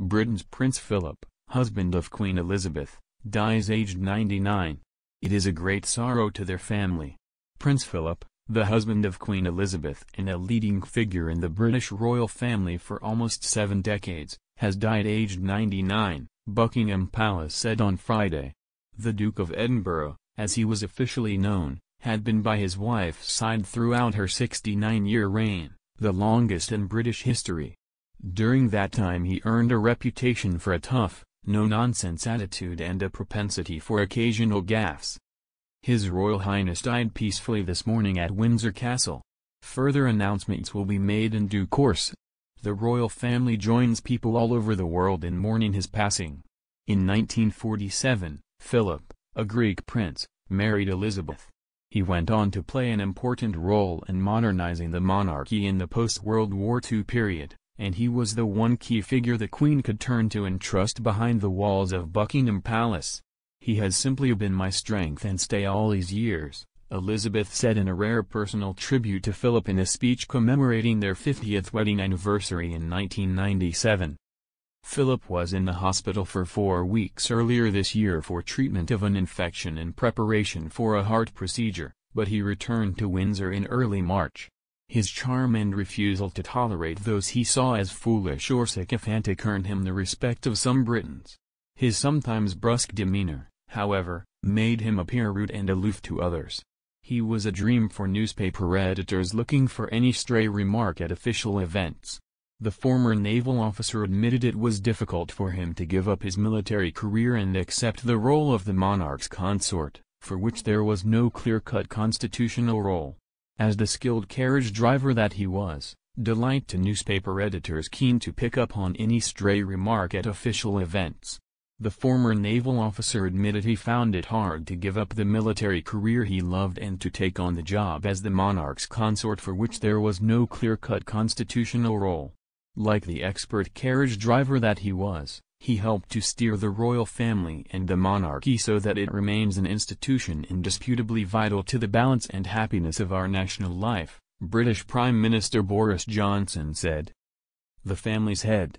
Britain's Prince Philip, husband of Queen Elizabeth, dies aged 99. It is a great sorrow to their family. Prince Philip, the husband of Queen Elizabeth and a leading figure in the British royal family for almost seven decades, has died aged 99, Buckingham Palace said on Friday. The Duke of Edinburgh, as he was officially known, had been by his wife's side throughout her 69-year reign, the longest in British history. During that time he earned a reputation for a tough, no-nonsense attitude and a propensity for occasional gaffes. His Royal Highness died peacefully this morning at Windsor Castle. Further announcements will be made in due course. The royal family joins people all over the world in mourning his passing. In 1947, Philip, a Greek prince, married Elizabeth. He went on to play an important role in modernizing the monarchy in the post-World War II period and he was the one key figure the Queen could turn to and trust behind the walls of Buckingham Palace. He has simply been my strength and stay all these years, Elizabeth said in a rare personal tribute to Philip in a speech commemorating their 50th wedding anniversary in 1997. Philip was in the hospital for four weeks earlier this year for treatment of an infection in preparation for a heart procedure, but he returned to Windsor in early March. His charm and refusal to tolerate those he saw as foolish or sycophantic earned him the respect of some Britons. His sometimes brusque demeanor, however, made him appear rude and aloof to others. He was a dream for newspaper editors looking for any stray remark at official events. The former naval officer admitted it was difficult for him to give up his military career and accept the role of the monarch's consort, for which there was no clear-cut constitutional role. As the skilled carriage driver that he was, delight to newspaper editors keen to pick up on any stray remark at official events. The former naval officer admitted he found it hard to give up the military career he loved and to take on the job as the monarch's consort for which there was no clear-cut constitutional role. Like the expert carriage driver that he was, he helped to steer the royal family and the monarchy so that it remains an institution indisputably vital to the balance and happiness of our national life, British Prime Minister Boris Johnson said. The family's head.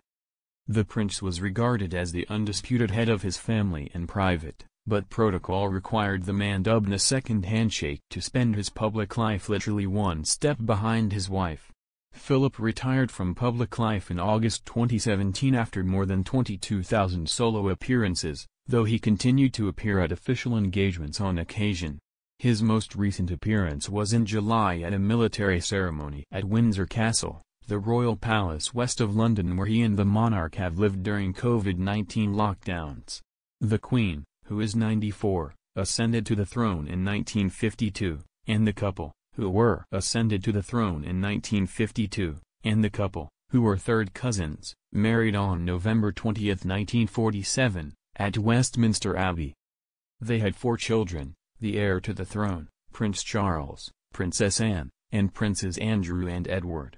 The prince was regarded as the undisputed head of his family in private, but protocol required the man dubbed a second handshake to spend his public life literally one step behind his wife. Philip retired from public life in August 2017 after more than 22,000 solo appearances, though he continued to appear at official engagements on occasion. His most recent appearance was in July at a military ceremony at Windsor Castle, the royal palace west of London where he and the monarch have lived during COVID-19 lockdowns. The Queen, who is 94, ascended to the throne in 1952, and the couple, who were ascended to the throne in 1952, and the couple, who were third cousins, married on November 20, 1947, at Westminster Abbey. They had four children, the heir to the throne, Prince Charles, Princess Anne, and Princes Andrew and Edward.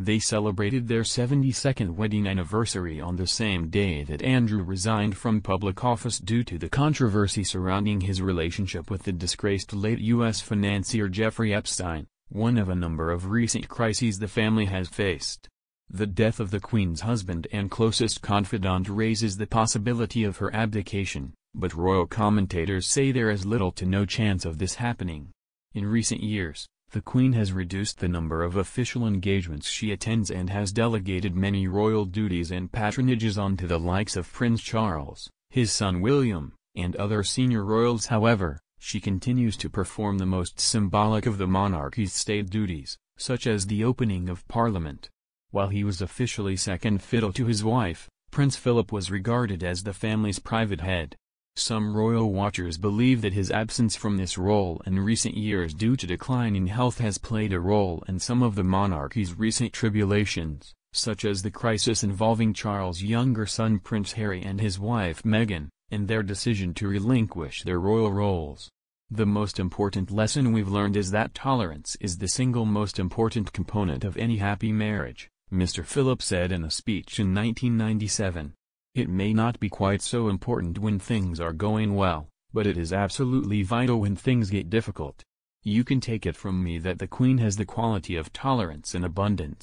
They celebrated their 72nd wedding anniversary on the same day that Andrew resigned from public office due to the controversy surrounding his relationship with the disgraced late U.S. financier Jeffrey Epstein, one of a number of recent crises the family has faced. The death of the Queen's husband and closest confidant raises the possibility of her abdication, but royal commentators say there is little to no chance of this happening. In recent years, the Queen has reduced the number of official engagements she attends and has delegated many royal duties and patronages onto the likes of Prince Charles, his son William, and other senior royals however, she continues to perform the most symbolic of the monarchy's state duties, such as the opening of parliament. While he was officially second fiddle to his wife, Prince Philip was regarded as the family's private head. Some royal watchers believe that his absence from this role in recent years due to decline in health has played a role in some of the monarchy's recent tribulations, such as the crisis involving Charles' younger son Prince Harry and his wife Meghan, and their decision to relinquish their royal roles. The most important lesson we've learned is that tolerance is the single most important component of any happy marriage, Mr. Phillips said in a speech in 1997. It may not be quite so important when things are going well, but it is absolutely vital when things get difficult. You can take it from me that the Queen has the quality of tolerance in abundance.